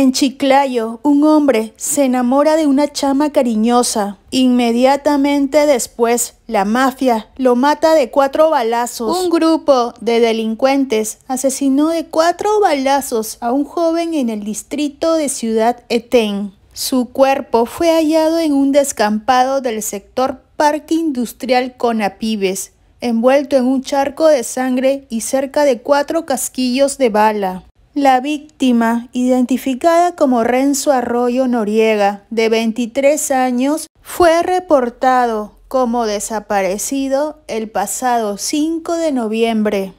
En Chiclayo, un hombre se enamora de una chama cariñosa. Inmediatamente después, la mafia lo mata de cuatro balazos. Un grupo de delincuentes asesinó de cuatro balazos a un joven en el distrito de Ciudad Etén. Su cuerpo fue hallado en un descampado del sector Parque Industrial Conapibes, envuelto en un charco de sangre y cerca de cuatro casquillos de bala. La víctima, identificada como Renzo Arroyo Noriega, de 23 años, fue reportado como desaparecido el pasado 5 de noviembre.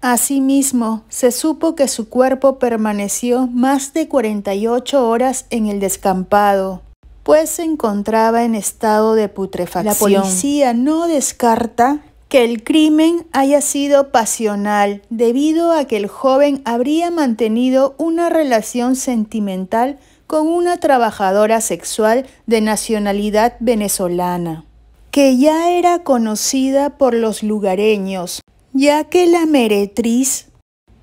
Asimismo, se supo que su cuerpo permaneció más de 48 horas en el descampado, pues se encontraba en estado de putrefacción. La policía no descarta el crimen haya sido pasional debido a que el joven habría mantenido una relación sentimental con una trabajadora sexual de nacionalidad venezolana, que ya era conocida por los lugareños, ya que la meretriz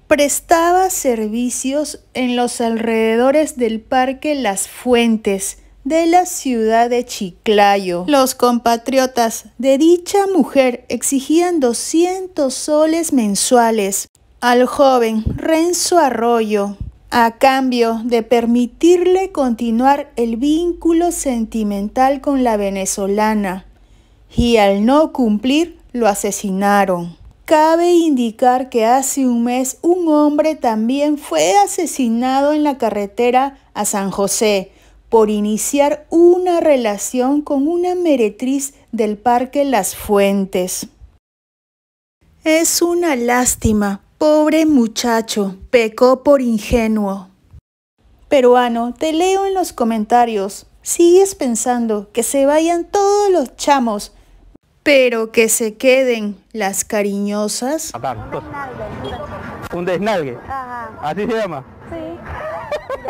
prestaba servicios en los alrededores del Parque Las Fuentes, de la ciudad de Chiclayo. Los compatriotas de dicha mujer exigían 200 soles mensuales al joven Renzo Arroyo a cambio de permitirle continuar el vínculo sentimental con la venezolana y al no cumplir lo asesinaron. Cabe indicar que hace un mes un hombre también fue asesinado en la carretera a San José, por iniciar una relación con una meretriz del Parque Las Fuentes. Es una lástima, pobre muchacho, pecó por ingenuo. Peruano, te leo en los comentarios. Sigues pensando que se vayan todos los chamos, pero que se queden las cariñosas. Un desnalgue. Así se llama.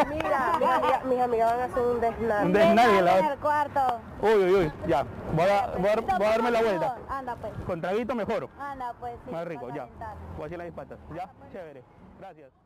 Mira, mis amigas, van a hacer un desnade. Un La... En el cuarto. Uy, uy, uy, ya. Voy a, voy a, voy a darme la vuelta. Anda pues. Con traguito mejor. Anda pues. Sí, Más rico, ya. Voy a hacer las patas. Ya, pues. chévere. Gracias.